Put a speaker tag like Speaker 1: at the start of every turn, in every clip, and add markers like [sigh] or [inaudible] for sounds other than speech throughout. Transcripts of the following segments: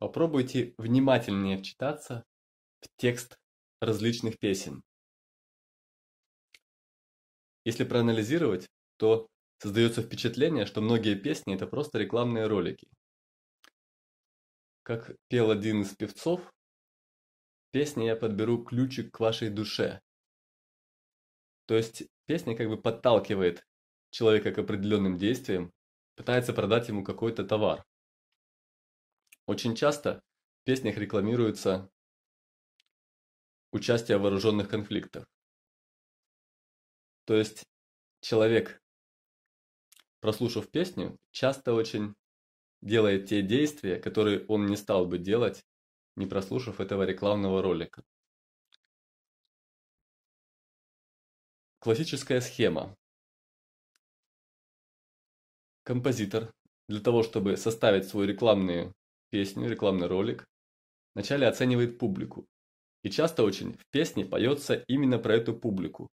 Speaker 1: Попробуйте внимательнее вчитаться в текст различных песен. Если проанализировать, то
Speaker 2: создается впечатление, что многие песни – это просто рекламные ролики. Как пел один из певцов, песни я подберу ключик к вашей
Speaker 1: душе. То есть песня как бы подталкивает человека
Speaker 2: к определенным действиям, пытается продать ему какой-то товар. Очень часто в песнях рекламируется участие в вооруженных
Speaker 1: конфликтах. То есть человек,
Speaker 2: прослушав песню, часто очень делает те действия, которые он не стал бы делать, не прослушав этого рекламного ролика.
Speaker 1: Классическая схема.
Speaker 2: Композитор для того, чтобы составить свою рекламную песню, рекламный ролик, вначале оценивает публику. И часто очень в песне поется именно про эту публику.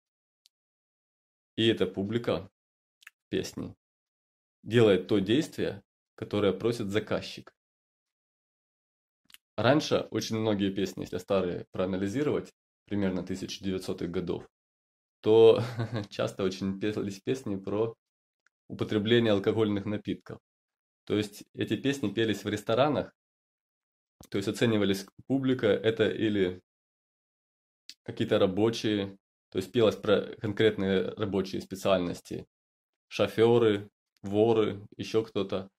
Speaker 2: И эта публика в песне делает то действие, которое просит заказчик. Раньше очень многие песни, если старые проанализировать, примерно 1900-х годов, то [laughs] часто очень пелись песни про употребление алкогольных напитков. То есть эти песни пелись в ресторанах, то есть оценивались публика, это или какие-то рабочие, то есть пелось про конкретные рабочие специальности, шоферы, воры, еще кто-то.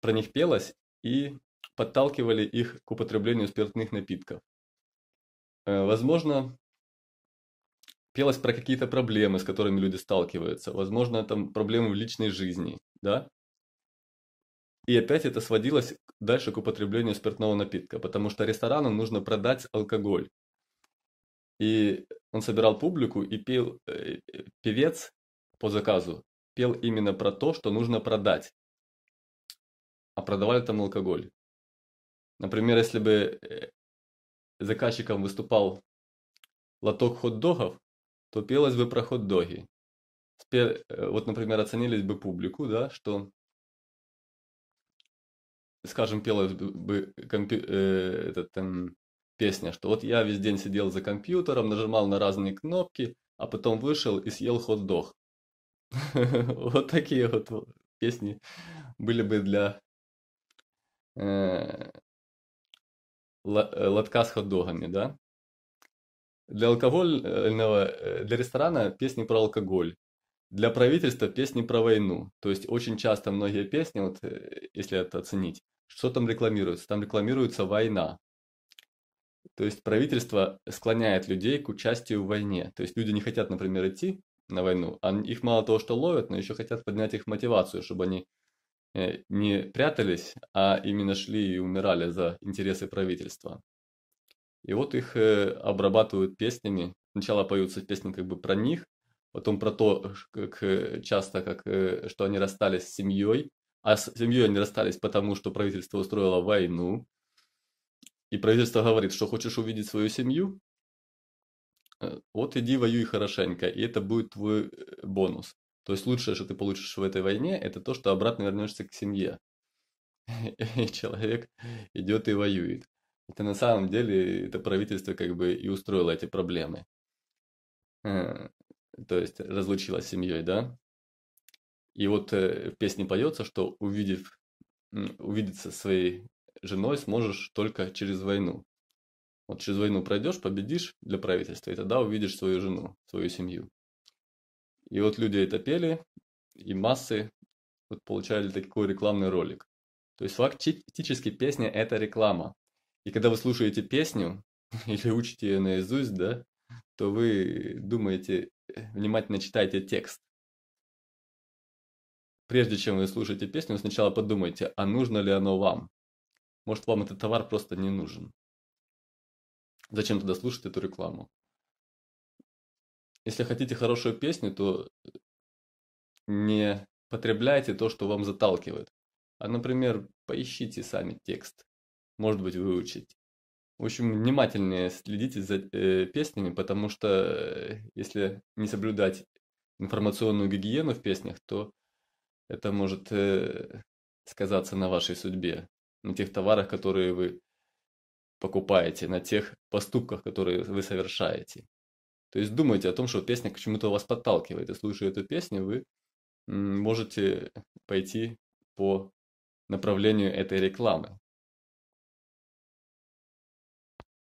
Speaker 2: Про них пелось и подталкивали их к употреблению спиртных напитков. Э, возможно, пелось про какие-то проблемы, с которыми люди сталкиваются. Возможно, там проблемы в личной жизни, да? И опять это сводилось дальше к употреблению спиртного напитка, потому что ресторану нужно продать алкоголь. И он собирал публику и пел, э, певец по заказу пел именно про то, что нужно продать. А продавали там
Speaker 1: алкоголь. Например, если бы э, заказчиком выступал лоток хот-догов, то пелось бы про хот-доги. Э,
Speaker 2: вот, например, оценились бы публику, да, что скажем, пела бы компи, э, этот, э, песня, что вот я весь день сидел за компьютером, нажимал на разные кнопки, а потом вышел и съел хот-дог. [laughs] Вот такие вот песни были бы для э, э, лотка с хот-догами, да? Для алкогольного, э, для ресторана песни про алкоголь. Для правительства песни про войну. То есть очень часто многие песни, вот если это оценить, что там рекламируется? Там рекламируется война. То есть правительство склоняет людей к участию в войне. То есть люди не хотят, например, идти на войну, а их мало того, что ловят, но еще хотят поднять их мотивацию, чтобы они э, не прятались, а именно шли и умирали за интересы правительства. И вот их э, обрабатывают песнями. Сначала поются песни как бы про них, потом про то, как э, часто, как, что они расстались с семьей, а с семьей они расстались потому, что правительство устроило войну. И правительство говорит, что хочешь увидеть свою семью? Э, вот иди воюй хорошенько, и это будет твой э, бонус. То есть лучшее, что ты получишь в этой войне, это то, что обратно вернешься к семье. [laughs] И человек идет и воюет. Это на самом деле это правительство как бы и устроило эти проблемы. Э, то есть разлучилось с семьей, да? И вот э, в песне поется, что увидев, увидеться своей женой сможешь только через войну. Вот через войну пройдешь, победишь для правительства, и тогда увидишь свою жену, свою семью. И вот люди это пели, и массы вот получали такой рекламный ролик. То есть фактически песня – это реклама. И когда вы слушаете песню [laughs] или учите ее наизусть, да, то вы думаете, э, внимательно читайте текст прежде чем вы слушаете песню, сначала подумайте, а нужно ли оно вам. Может, вам этот товар просто не нужен. Зачем тогда слушать эту рекламу? Если хотите хорошую песню, то э, не потребляйте то, что вам заталкивают. А, например, поищите сами текст. Может быть, выучите. В общем, внимательнее следите за э, песнями, потому что э, если не соблюдать информационную гигиену в песнях, то это может э, сказаться на вашей судьбе, на тех товарах, которые вы покупаете, на тех поступках, которые вы совершаете. То есть думайте о том, что песня к чему-то вас подталкивает, и слушая эту песню, вы можете пойти по направлению этой рекламы.